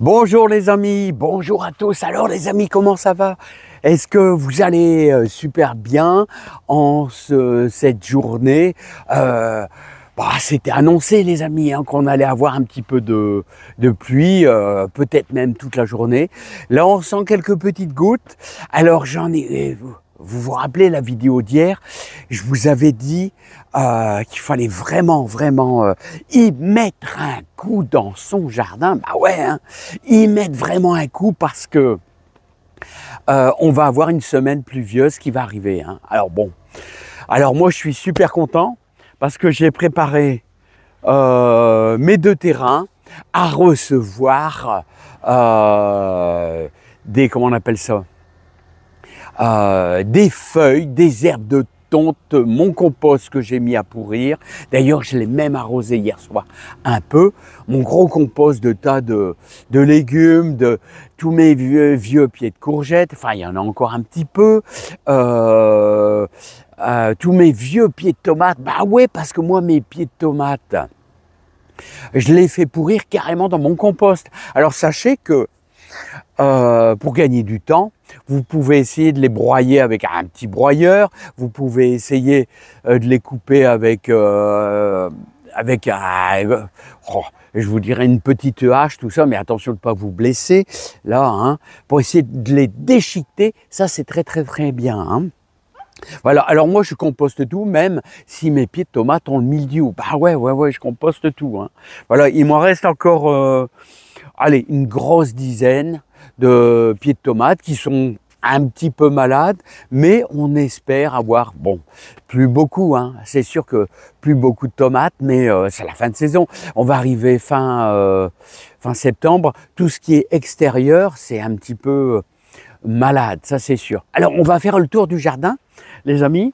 Bonjour les amis, bonjour à tous. Alors les amis, comment ça va Est-ce que vous allez euh, super bien en cette journée euh, bah, C'était annoncé les amis hein, qu'on allait avoir un petit peu de, de pluie, euh, peut-être même toute la journée. Là on sent quelques petites gouttes. Alors j'en ai... Vous vous rappelez la vidéo d'hier Je vous avais dit euh, qu'il fallait vraiment, vraiment euh, y mettre un coup dans son jardin. Bah ouais, hein. y mettre vraiment un coup parce que euh, on va avoir une semaine pluvieuse qui va arriver. Hein. Alors bon, alors moi je suis super content parce que j'ai préparé mes deux terrains à recevoir des comment on appelle ça des feuilles, des herbes de tente, mon compost que j'ai mis à pourrir. D'ailleurs, je l'ai même arrosé hier soir un peu. Mon gros compost de tas de, de légumes, de tous mes vieux, pieds de courgettes. Enfin, il y en a encore un petit peu. Euh, euh, tous mes vieux pieds de tomates. Bah ouais, parce que moi, mes pieds de tomates, je les fais pourrir carrément dans mon compost. Alors sachez que euh, pour gagner du temps. Vous pouvez essayer de les broyer avec un petit broyeur. Vous pouvez essayer euh, de les couper avec euh, avec un, oh, je vous dirais une petite hache, tout ça, mais attention de ne pas vous blesser là, hein, pour essayer de les déchiqueter. Ça, c'est très très très bien. Hein. Voilà, alors moi je composte tout, même si mes pieds de tomates ont le mildiou. Bah ouais, ouais, ouais, je composte tout. Hein. Voilà, il m'en reste encore, euh, allez, une grosse dizaine de pieds de tomates qui sont un petit peu malades, mais on espère avoir, bon, plus beaucoup, hein. c'est sûr que plus beaucoup de tomates, mais euh, c'est la fin de saison. On va arriver fin, euh, fin septembre, tout ce qui est extérieur, c'est un petit peu euh, malade, ça c'est sûr. Alors on va faire le tour du jardin, les amis.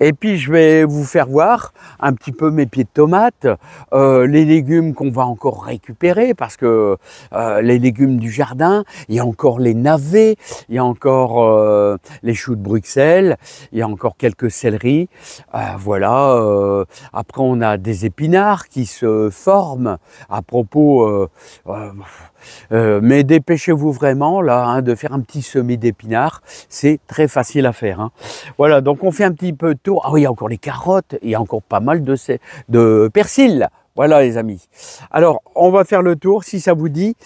Et puis je vais vous faire voir un petit peu mes pieds de tomates, euh, les légumes qu'on va encore récupérer parce que euh, les légumes du jardin, il y a encore les navets, il y a encore euh, les choux de Bruxelles, il y a encore quelques céleris. voilà. après on a des épinards qui se forment à propos euh, mais dépêchez-vous vraiment là hein, de faire un petit semis d'épinards. C'est très facile à faire. Hein. Voilà, donc on fait un petit peu de tour. Ah oui, il y a encore les carottes, il y a encore pas mal de, ces, de persil. Voilà les amis. Alors, on va faire le tour si ça vous dit.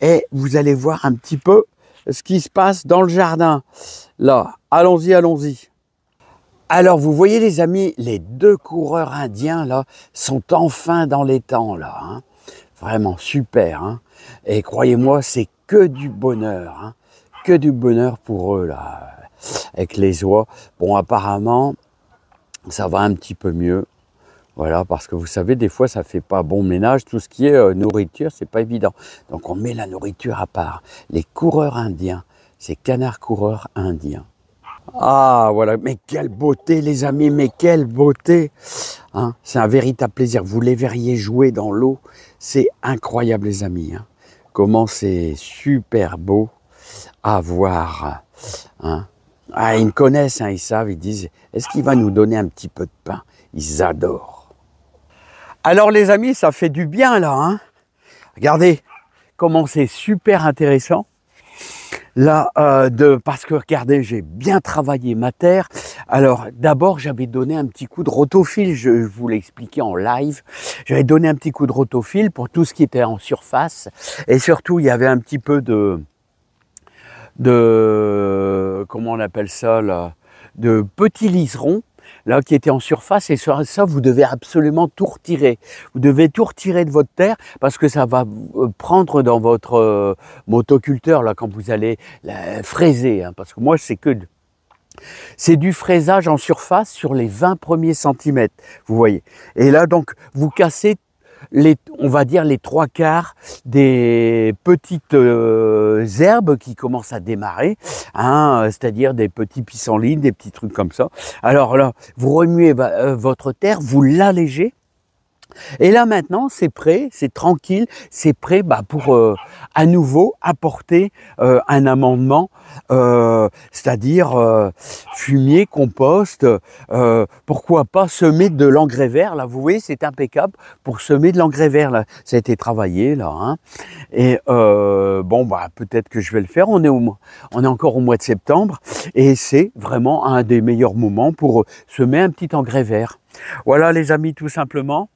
Et vous allez voir un petit peu ce qui se passe dans le jardin. Là, allons-y, allons-y. Alors vous voyez les amis, les deux coureurs indiens là sont enfin dans les temps là. Hein. Vraiment super. Hein. Et croyez-moi, c'est que du bonheur. Hein. Que du bonheur pour eux, là, avec les oies. Bon, apparemment, ça va un petit peu mieux. Voilà, parce que vous savez, des fois, ça fait pas bon ménage. Tout ce qui est euh, nourriture, c'est pas évident. Donc, on met la nourriture à part. Les coureurs indiens, ces canards coureurs indiens, ah voilà, mais quelle beauté les amis, mais quelle beauté hein, C'est un véritable plaisir, vous les verriez jouer dans l'eau, c'est incroyable les amis. Hein. Comment c'est super beau à voir. Hein. Ah, ils me connaissent, hein, ils savent, ils disent, est-ce qu'il va nous donner un petit peu de pain Ils adorent. Alors les amis, ça fait du bien là. Hein. Regardez comment c'est super intéressant là euh, de parce que regardez j'ai bien travaillé ma terre alors d'abord j'avais donné un petit coup de rotophile, je, vous l'ai expliqué en live j'avais donné un petit coup de rotophile pour tout ce qui était en surface et surtout il y avait un petit peu de de comment on appelle ça là de petits liserons là qui était en surface et ça vous devez absolument tout retirer. Vous devez tout retirer de votre terre parce que ça va euh, prendre dans votre euh, motoculteur là quand vous allez la, fraiser hein. parce que moi c'est que c'est du fraisage en surface sur les 20 premiers centimètres, vous voyez. Et là donc vous cassez on va dire les trois quarts des petites euh, herbes qui commencent à démarrer, hein, c'est-à-dire des petits pissenlits, des petits trucs comme ça. Alors là, vous remuez euh, votre terre, vous l'allégez, et là maintenant, c'est prêt, c'est tranquille, c'est prêt bah, pour euh, à nouveau apporter euh, un amendement, euh, c'est-à-dire fumier, compost, pourquoi pas semer de l'engrais vert. Là, vous voyez, c'est impeccable pour semer de l'engrais vert. Là, ça a été travaillé là. Hein. Et bon, bah peut-être que je vais le faire. On est on est encore au mois de septembre, et c'est vraiment un des meilleurs moments pour semer un petit engrais vert. Voilà les amis, tout simplement.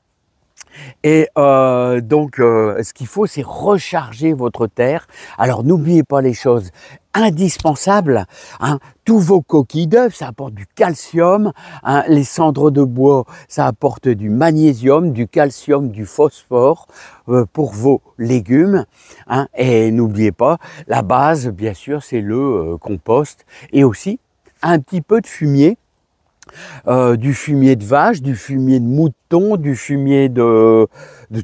Et euh, donc, euh, ce qu'il faut, c'est recharger votre terre. Alors, n'oubliez pas les choses indispensables. Hein. Tous vos coquilles d'œufs, ça apporte du calcium. Hein. Les cendres de bois, ça apporte du magnésium, du calcium, du phosphore euh, pour vos légumes. Hein. Et n'oubliez pas, la base, bien sûr, c'est le compost et aussi un petit peu de fumier. du fumier de vache, du fumier de mouton, du fumier de,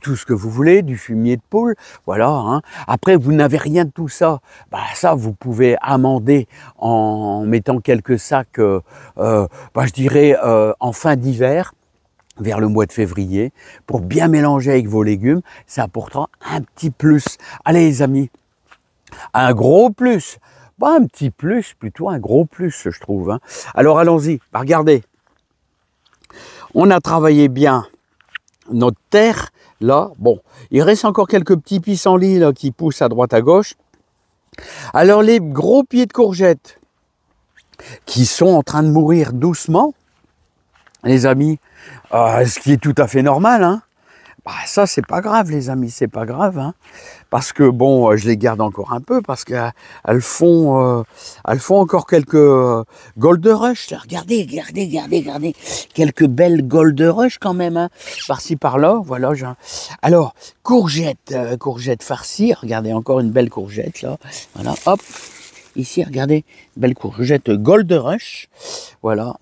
tout ce que vous voulez, du fumier de poule, voilà. Hein. Après, vous n'avez rien de tout ça. Bah, ça, vous pouvez amender en mettant quelques sacs, euh, euh, bah, je dirais, euh, en fin d'hiver vers le mois de février, pour bien mélanger avec vos légumes, ça apportera un petit plus. Allez les amis, un gros plus, pas bah, un petit plus, plutôt un gros plus, je trouve. Hein. Alors allons-y, bah, regardez, on a travaillé bien notre terre. Là, bon, il reste encore quelques petits pissenlits qui poussent à droite à gauche. Alors les gros pieds de courgettes qui sont en train de mourir doucement, les amis, ah, ce qui est tout à fait normal, hein, ah, ça, c'est pas grave, les amis, c'est pas grave. Hein, parce que, bon, euh, je les garde encore un peu, parce qu'elles euh, font, euh, elles font encore quelques gold Gold Rush. Regardez, regardez, regardez, regardez. Quelques belles Gold Rush quand même, hein, par-ci, par-là. Voilà. Alors, courgette, courgettes courgette Regardez, encore une belle courgette, là. Voilà, hop. Ici, regardez, belle jette Gold Rush. Voilà.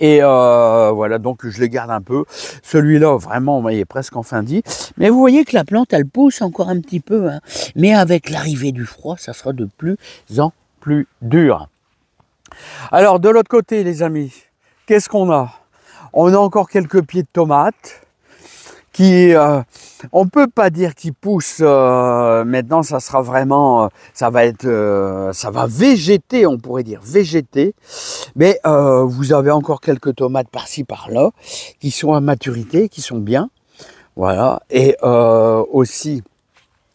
Et euh, voilà, donc je les garde un peu. Celui-là, vraiment, il est presque en fin dit. Mais vous voyez que la plante, elle pousse encore un petit peu. Hein. Mais avec l'arrivée du froid, ça sera de plus en plus dur. Alors, de l'autre côté, les amis, qu'est-ce qu'on a On a encore quelques pieds de tomates qui, ne euh, on peut pas dire qu'ils pousse. Euh, maintenant, ça sera vraiment, euh, ça va être, ça va végéter, on pourrait dire végéter. Mais vous avez encore quelques tomates par-ci par-là qui sont à maturité, qui sont bien, voilà. Et aussi,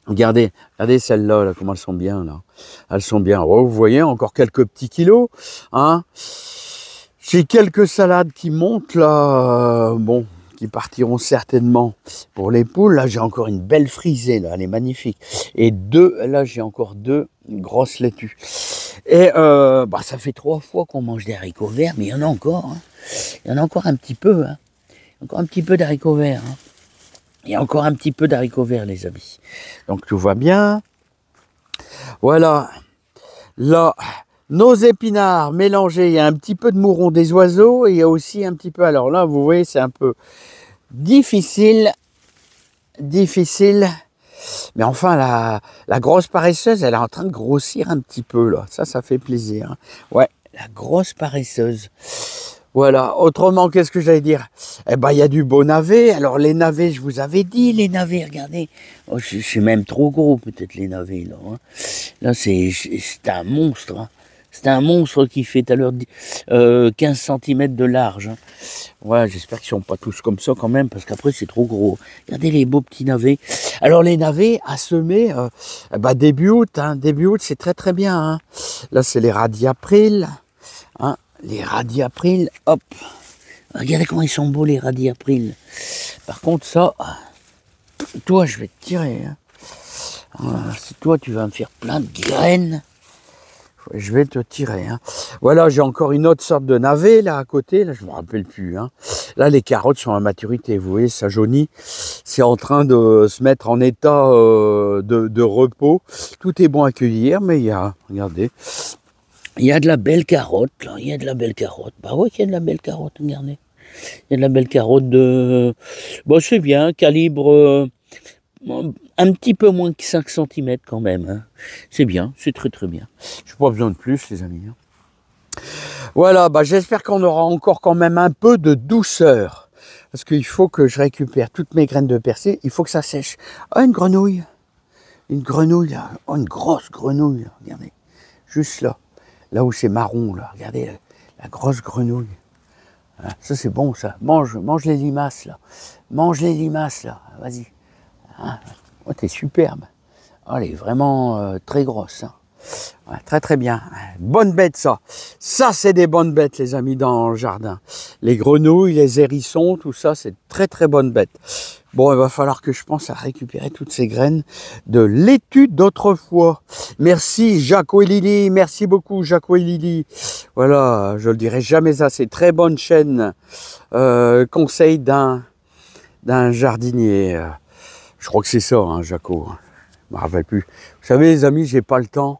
Regardez, regardez celles-là, comment elles sont bien, là. Elles sont bien. Oh, vous voyez, encore quelques petits kilos, hein. J'ai quelques salades qui montent, là. Bon, partiront certainement pour les poules. Là, j'ai encore une belle frisée, là, elle est magnifique. Et deux, là, j'ai encore deux grosses laitues. Et euh, bah, ça fait trois fois qu'on mange des haricots verts, mais il y en a encore. Hein. Il y en a encore un petit peu. Hein. Encore un petit peu d'haricots verts. Hein. Il y a encore un petit peu d'haricots verts, les amis. Donc, tout va bien. Voilà. Là, nos épinards mélangés, il y a un petit peu de mouron des oiseaux et il y a aussi un petit peu, alors là vous voyez c'est un peu difficile, difficile, mais enfin la, grosse paresseuse elle est en train de grossir un petit peu là, ça ça fait plaisir, hein. ouais la grosse paresseuse. Voilà, autrement qu'est-ce que j'allais dire Eh ben il y a du beau navet, alors les navets je vous avais dit, les navets, regardez, oh, je, suis même trop gros peut-être les navets là, hein. là c'est un monstre, hein. C'est un monstre qui fait à l'heure 15 euh, cm de large. Hein. Voilà, j'espère qu'ils ne sont pas tous comme ça quand même, parce qu'après c'est trop gros. Regardez les beaux petits navets. Alors les navets à semer, euh, bah, début août, hein. début août c'est très très bien. Hein. Là c'est les radis Hein, les radis radiaprils, hop. Regardez comment ils sont beaux les radis radiaprils. Par contre ça, toi je vais te tirer. si toi tu vas me faire plein de graines je vais te tirer. Hein. Voilà, j'ai encore une autre sorte de navet là à côté. Là, je me rappelle plus. Hein. Là, les carottes sont à maturité. Vous voyez, ça jaunit. C'est en train de se mettre en état euh, de, repos. Tout est bon à cueillir, mais il y a, regardez, il y a de la belle carotte. Là. Il y a de la belle carotte. Bah oui, il y a de la belle carotte. Regardez, il y a de la belle carotte de. Bon, bah, c'est bien, calibre. Euh, un petit peu moins que 5 cm quand même. Hein. C'est bien, c'est très très bien. Je n'ai pas besoin de plus, les amis. Hein. Voilà, bah, j'espère qu'on aura encore quand même un peu de douceur. Parce qu'il faut que je récupère toutes mes graines de percée. Il faut que ça sèche. Ah, une grenouille. Une grenouille, oh, une grosse grenouille. Regardez. Juste là. Là où c'est marron, là. Regardez, euh, la, grosse grenouille. Ah, ça, c'est bon, ça. Mange, mange les limaces, là. Mange les limaces, là. Vas-y. Hein? Oh, t'es superbe. Oh, elle est vraiment euh, très grosse. Hein. très très bien. Bonne bête ça. Ça c'est des bonnes bêtes les amis dans le jardin. Les grenouilles, les hérissons, tout ça c'est très très bonne bête Bon, il va falloir que je pense à récupérer toutes ces graines de l'étude d'autrefois. Merci Jaco et merci beaucoup Jaco et Voilà, je le dirai jamais assez. Très bonne chaîne. Euh, conseil d'un d'un jardinier. Euh. Je crois que c'est ça, hein, Jaco. Hein. Je me rappelle plus. Vous savez, les amis, j'ai pas le temps.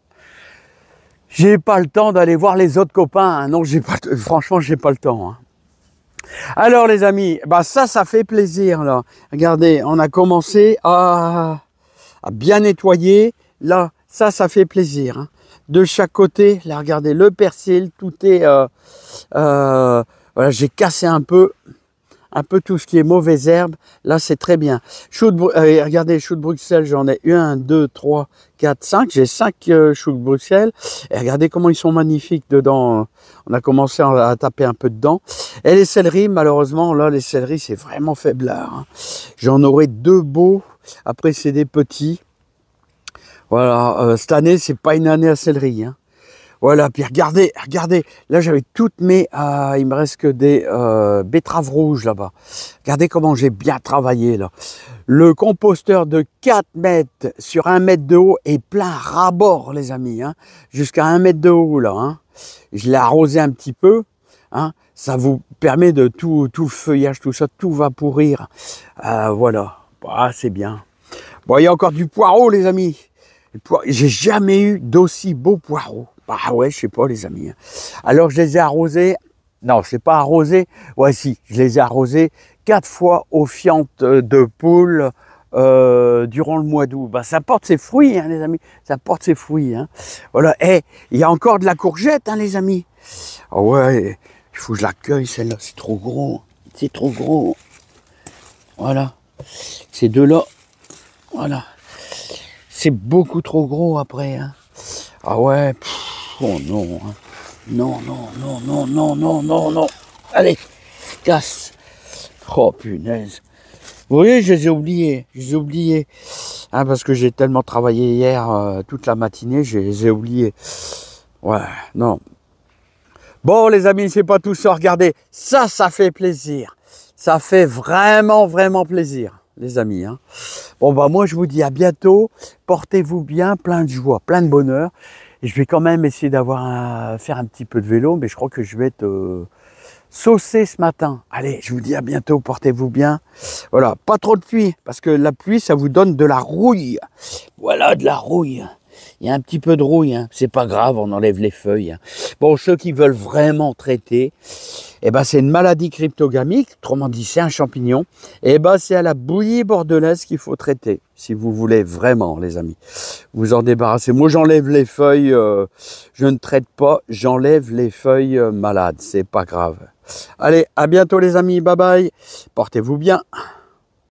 J'ai pas le temps d'aller voir les autres copains. Hein. Non, j'ai pas. Franchement, j'ai pas le temps. Alors, les amis, bah ça, ça fait plaisir là. Regardez, on a commencé à, bien nettoyer. Là, ça, ça fait plaisir. De chaque côté, là, regardez, le persil, tout est. Euh, euh, voilà, j'ai cassé un peu un peu tout ce qui est mauvaise herbe, là c'est très bien. Chou de, euh, regardez, choux de Bruxelles, j'en ai 1, 2, 3, 4, 5. J'ai cinq choux euh, de Bruxelles. Et regardez comment ils sont magnifiques dedans. Hein. On a commencé à, taper un peu dedans. Et les céleris, malheureusement, là les céleris c'est vraiment faibleur, hein. J'en aurais deux beaux, après c'est des petits. Voilà, euh, cette année c'est pas une année à céleri. Hein. Voilà, puis regardez, regardez, là j'avais toutes mes, euh, il me reste que des euh, betteraves rouges là-bas. Regardez comment j'ai bien travaillé là. Le composteur de 4 mètres sur 1 mètre de haut est plein rabord les amis, hein. jusqu'à 1 mètre de haut là. Hein. Je l'ai arrosé un petit peu, hein, ça vous permet de tout, tout feuillage, tout ça, tout va pourrir. Euh, voilà, bah, c'est bien. Bon, il y a encore du poireau les amis. J'ai jamais eu d'aussi beau poireau. Bah ouais, je sais pas, les amis. Hein. Alors, je les ai arrosés. Non, c'est pas arrosé. Voici, si, je les ai arrosés quatre fois aux fientes euh, de poule euh, durant le mois d'août. Bah, ça porte ses fruits, hein, les amis. Ça porte ses fruits. Hein. Voilà. Et eh, il y a encore de la courgette, hein, les amis. Ah ouais, il faut que je l'accueille, celle-là. C'est trop gros. C'est trop gros. Voilà. Ces deux-là. Voilà. C'est beaucoup trop gros après. Hein. Ah ouais. Oh, non. Hein. Non, non, non, non, non, non, non, non. Allez, casse. Oh punaise. Vous voyez, je les ai oubliés. Je les ai oubliés. Hein, parce que j'ai tellement travaillé hier, euh, toute la matinée, je les ai oubliés. Ouais, non. Bon, les amis, c'est pas tout ça. Regardez, ça, ça fait plaisir. Ça fait vraiment, vraiment plaisir, les amis. Hein. Bon, bah, moi, je vous dis à bientôt. Portez-vous bien, plein de joie, plein de bonheur je vais quand même essayer d'avoir un, faire un petit peu de vélo, mais je crois que je vais être euh, saucé ce matin. Allez, je vous dis à bientôt, portez-vous bien. Voilà, pas trop de pluie, parce que la pluie, ça vous donne de la rouille. Voilà, de la rouille. Il y a un petit peu de rouille, hein. c'est pas grave, on enlève les feuilles. Hein. Bon, ceux qui veulent vraiment traiter, eh ben, c'est une maladie cryptogamique, autrement dit, c'est un champignon. Eh ben, c'est à la bouillie bordelaise qu'il faut traiter, si vous voulez vraiment, les amis. Vous en débarrasser. Moi, j'enlève les feuilles, euh, je ne traite pas, j'enlève les feuilles euh, malades, c'est pas grave. Allez, à bientôt, les amis, bye bye, portez-vous bien.